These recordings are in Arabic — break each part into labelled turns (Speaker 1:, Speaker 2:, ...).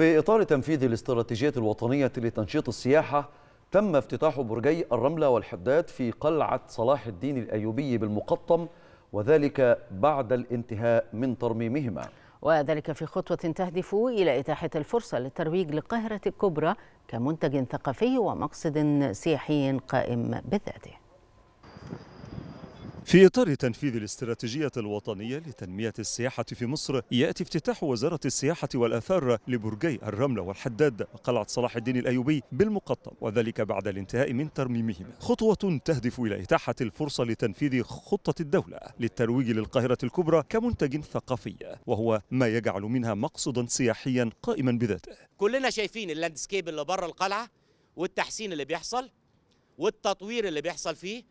Speaker 1: في إطار تنفيذ الاستراتيجية الوطنية لتنشيط السياحة تم افتتاح برجي الرملة والحداد في قلعة صلاح الدين الأيوبي بالمقطم وذلك بعد الانتهاء من ترميمهما
Speaker 2: وذلك في خطوة تهدف إلى إتاحة الفرصة للترويج لقاهرة الكبرى كمنتج ثقافي ومقصد سياحي قائم بذاته
Speaker 1: في إطار تنفيذ الاستراتيجية الوطنية لتنمية السياحة في مصر يأتي افتتاح وزارة السياحة والآثار لبرجي الرملة والحداد وقلعة صلاح الدين الأيوبي بالمقطم وذلك بعد الانتهاء من ترميمهما خطوة تهدف إلى إتاحة الفرصة لتنفيذ خطة الدولة للترويج للقاهرة الكبرى كمنتج ثقافي وهو ما يجعل منها مقصدا سياحيا قائما بذاته
Speaker 3: كلنا شايفين اللاندسكيب اللي بره القلعة والتحسين اللي بيحصل والتطوير اللي بيحصل فيه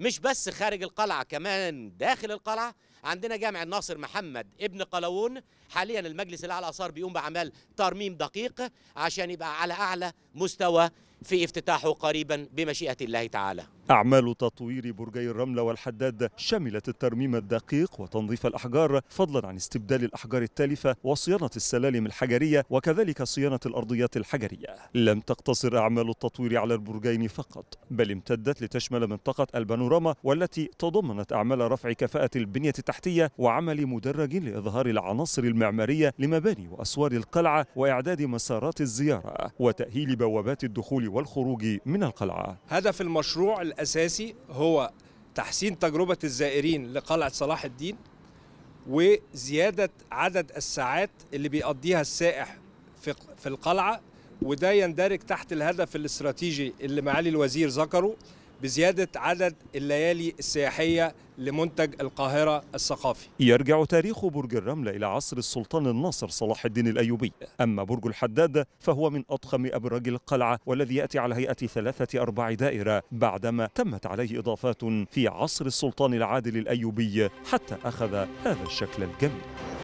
Speaker 3: مش بس خارج القلعة كمان داخل القلعة عندنا جامع الناصر محمد ابن قلاوون حاليا المجلس الاعلى الاثار بيقوم باعمال ترميم دقيق عشان يبقى على اعلى مستوى في افتتاحه قريبا بمشيئة الله تعالى
Speaker 1: أعمال تطوير برجي الرملة والحداد شملت الترميم الدقيق وتنظيف الأحجار فضلا عن استبدال الأحجار التالفة وصيانة السلالم الحجرية وكذلك صيانة الأرضيات الحجرية لم تقتصر أعمال التطوير على البرجين فقط بل امتدت لتشمل منطقة البانوراما والتي تضمنت أعمال رفع كفاءة البنية التحتية وعمل مدرج لإظهار العناصر المعمارية لمباني وأسوار القلعة وإعداد مسارات الزيارة وتأهيل بوابات الدخول والخروج من القلعة
Speaker 2: هدف المشروع الأساسي هو تحسين تجربة الزائرين لقلعة صلاح الدين وزيادة عدد الساعات اللي بيقضيها السائح في القلعة وده يندرج تحت الهدف الاستراتيجي اللي معالي الوزير ذكره بزيادة عدد الليالي السياحية لمنتج القاهرة الثقافي
Speaker 1: يرجع تاريخ برج الرملة إلى عصر السلطان الناصر صلاح الدين الأيوبي أما برج الحداد فهو من أضخم أبراج القلعة والذي يأتي على هيئة ثلاثة أرباع دائرة بعدما تمت عليه إضافات في عصر السلطان العادل الأيوبي حتى أخذ هذا الشكل الجميل